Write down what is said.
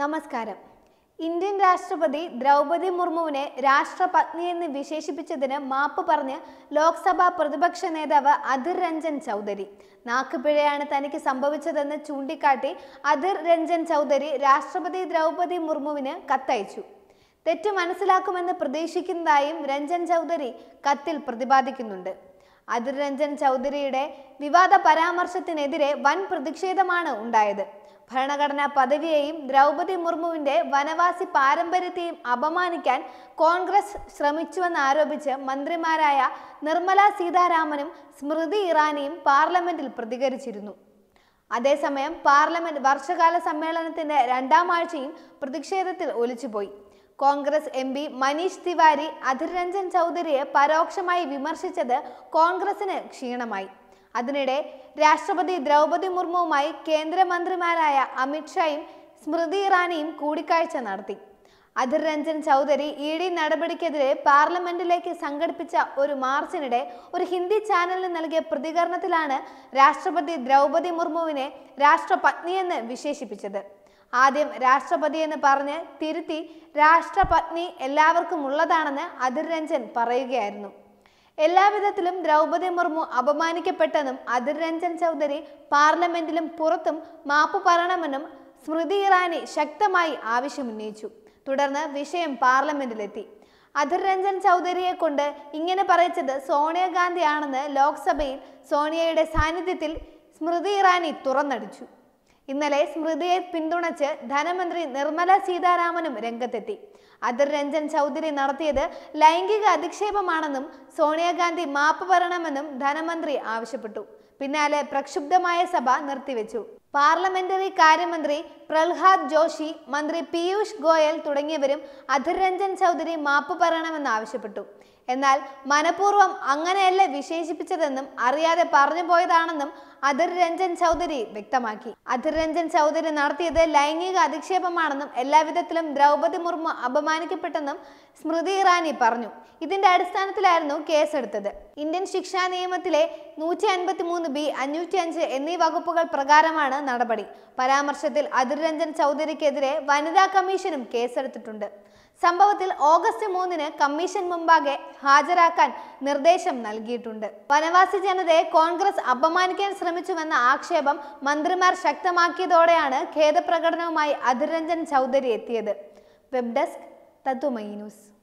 നമസ്കാരം ഇന്ത്യൻ രാഷ്ട്രപതി ദ്രൗപതി മുർമുവിനെ രാഷ്ട്രപത്നി എന്ന് വിശേഷിപ്പിച്ചതിന് മാപ്പ് പറഞ്ഞ് ലോക്സഭാ പ്രതിപക്ഷ നേതാവ് അധിർ രഞ്ജൻ ചൗധരി നാക്കുപിഴയാണ് തനിക്ക് സംഭവിച്ചതെന്ന് ചൂണ്ടിക്കാട്ടി അധിർ രഞ്ജൻ ചൗധരി രാഷ്ട്രപതി ദ്രൗപതി മുർമുവിന് കത്തയച്ചു തെറ്റ് മനസ്സിലാക്കുമെന്ന് പ്രതീക്ഷിക്കുന്നതായും രഞ്ജൻ ചൗധരി കത്തിൽ പ്രതിപാദിക്കുന്നുണ്ട് അധിർ രഞ്ജൻ ചൗധരിയുടെ വിവാദ പരാമർശത്തിനെതിരെ വൻ പ്രതിഷേധമാണ് ഉണ്ടായത് ഭരണഘടനാ പദവിയെയും ദ്രൗപതി മുർമുവിന്റെ വനവാസി പാരമ്പര്യത്തെയും അപമാനിക്കാൻ കോൺഗ്രസ് ശ്രമിച്ചുവെന്നാരോപിച്ച് മന്ത്രിമാരായ നിർമ്മല സീതാരാമനും സ്മൃതി ഇറാനിയും പാർലമെന്റിൽ പ്രതികരിച്ചിരുന്നു അതേസമയം പാർലമെന്റ് വർഷകാല സമ്മേളനത്തിന്റെ രണ്ടാം ആഴ്ചയും പ്രതിഷേധത്തിൽ ഒലിച്ചുപോയി Congress M P Manish Tiwari Adhir Ranjan ചൗധരിയെ പരോക്ഷമായി വിമർശിച്ചത് കോൺഗ്രസിന് ക്ഷീണമായി അതിനിടെ രാഷ്ട്രപതി ദ്രൗപദി മുർമുവുമായി കേന്ദ്രമന്ത്രിമാരായ അമിത്ഷായും സ്മൃതി ഇറാനിയും കൂടിക്കാഴ്ച നടത്തി അധിർ രഞ്ജൻ ചൗധരി ഇ ഡി നടപടിക്കെതിരെ പാർലമെന്റിലേക്ക് സംഘടിപ്പിച്ച ഒരു മാർച്ചിനിടെ ഒരു ഹിന്ദി ചാനലിന് നൽകിയ പ്രതികരണത്തിലാണ് രാഷ്ട്രപതി ദ്രൗപദി മുർമുവിനെ രാഷ്ട്രപത്നിയെന്ന് വിശേഷിപ്പിച്ചത് ആദ്യം രാഷ്ട്രപതി എന്ന് പറഞ്ഞ് തിരുത്തി രാഷ്ട്രപത്നി എല്ലാവർക്കും ഉള്ളതാണെന്ന് അധിർ രഞ്ജൻ പറയുകയായിരുന്നു എല്ലാവിധത്തിലും ദ്രൗപദി മുർമു അപമാനിക്കപ്പെട്ടെന്നും അതിർ രഞ്ജൻ ചൗധരി പാർലമെന്റിലും പുറത്തും മാപ്പ് പറയണമെന്നും സ്മൃതി ഇറാനി ശക്തമായി ആവശ്യമുന്നയിച്ചു തുടർന്ന് വിഷയം പാർലമെന്റിലെത്തി അധിർ രഞ്ജൻ ചൗധരിയെ കൊണ്ട് ഇങ്ങനെ പറയിച്ചത് സോണിയാഗാന്ധിയാണെന്ന് ലോക്സഭയിൽ സോണിയയുടെ സാന്നിധ്യത്തിൽ സ്മൃതി ഇറാനി തുറന്നടിച്ചു ഇന്നലെ സ്മൃതിയെ പിന്തുണച്ച് ധനമന്ത്രി നിർമ്മല സീതാരാമനും രംഗത്തെത്തി അതിർ രഞ്ജൻ ചൗധരി നടത്തിയത് ലൈംഗിക അധിക്ഷേപമാണെന്നും സോണിയാഗാന്ധി മാപ്പ് പറയണമെന്നും ധനമന്ത്രി ആവശ്യപ്പെട്ടു പിന്നാലെ പ്രക്ഷുബ്ധമായ സഭ നിർത്തിവെച്ചു പാർലമെന്ററി കാര്യമന്ത്രി പ്രഹ്ലാദ് ജോഷി മന്ത്രി പീയൂഷ് ഗോയൽ തുടങ്ങിയവരും അധിർ രഞ്ജൻ ചൗധരി മാപ്പ് പറയണമെന്ന് ആവശ്യപ്പെട്ടു എന്നാൽ മനഃപൂർവ്വം അങ്ങനെയല്ല വിശേഷിപ്പിച്ചതെന്നും അറിയാതെ പറഞ്ഞു പോയതാണെന്നും അധിർ രഞ്ജൻ ചൗധരി വ്യക്തമാക്കി അധിർ രഞ്ജൻ ചൗധരി നടത്തിയത് ലൈംഗിക അധിക്ഷേപമാണെന്നും എല്ലാവിധത്തിലും ദ്രൗപദി മുർമു അപമാനിക്കപ്പെട്ടെന്നും സ്മൃതി ഇറാനി പറഞ്ഞു ഇതിന്റെ അടിസ്ഥാനത്തിലായിരുന്നു കേസെടുത്തത് ഇന്ത്യൻ ശിക്ഷാ നിയമത്തിലെ നൂറ്റി അൻപത്തി മൂന്ന് ബി അഞ്ഞൂറ്റി അഞ്ച് എന്നീ വകുപ്പുകൾ പ്രകാരമാണ് നടപടി പരാമർശത്തിൽ അധിർ രഞ്ജൻ ചൗധരിക്കെതിരെ വനിതാ കമ്മീഷനും കേസെടുത്തിട്ടുണ്ട് സംഭവത്തിൽ ഓഗസ്റ്റ് മൂന്നിന് കമ്മീഷൻ മുമ്പാകെ ഹാജരാക്കാൻ നിർദ്ദേശം നൽകിയിട്ടുണ്ട് വനവാസി ജനതയെ കോൺഗ്രസ് അപമാനിക്കാൻ ശ്രമിച്ചുവെന്ന ആക്ഷേപം മന്ത്രിമാർ ശക്തമാക്കിയതോടെയാണ് ഖേദപ്രകടനവുമായി അധിരഞ്ജൻ ചൗധരി എത്തിയത് വെബ് ഡെസ്ക് തത്വമൈ ന്യൂസ്